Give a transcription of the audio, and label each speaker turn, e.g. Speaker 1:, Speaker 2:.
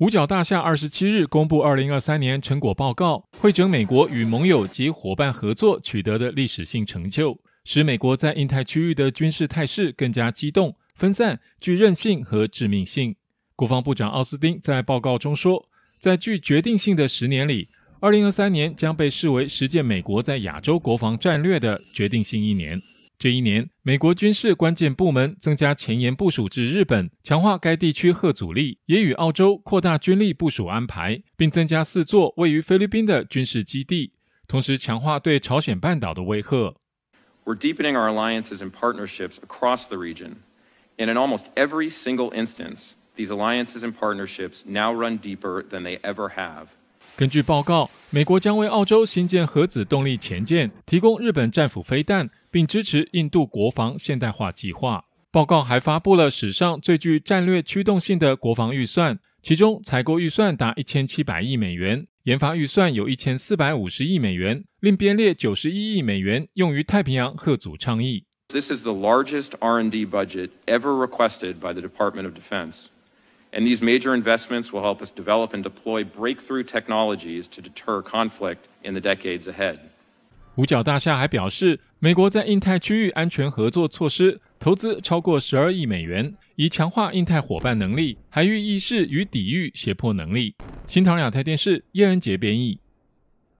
Speaker 1: 五角大厦二十七日公布二零二三年成果报告，汇整美国与盟友及伙伴合作取得的历史性成就，使美国在印太区域的军事态势更加机动、分散、具韧性和致命性。国防部长奥斯汀在报告中说，在具决定性的十年里，二零二三年将被视为实践美国在亚洲国防战略的决定性一年。这一年，美国军事关键部门增加前沿部署至日本，强化该地区核阻力，也与澳洲扩大军力部署安排，并增加四座位于菲律宾的军事基地，同时强化对朝鲜半岛的威吓。
Speaker 2: We're deepening our alliances and partnerships across the region, and in almost every single instance, these alliances and partnerships now run deeper than they ever have.
Speaker 1: 根据报告，美国将为澳洲新建核子动力潜舰提供日本战斧飞弹，并支持印度国防现代化计划。报告还发布了史上最具战略驱动性的国防预算，其中采购预算达一千七百亿美元，研发预算有一千四百五十亿美元，另编列九十一亿美元用于太平洋核组倡议。
Speaker 2: This is the largest R&D budget ever requested by the Department of Defense. and these major investments will help us develop and deploy breakthrough technologies to deter conflict in the decades ahead.
Speaker 1: 五角大厦还表示，美国在印太区域安全合作措施投资超过十二亿美元，以强化印太伙伴能力，还与意识与抵御胁迫能力。新唐亚太电视叶仁杰编译。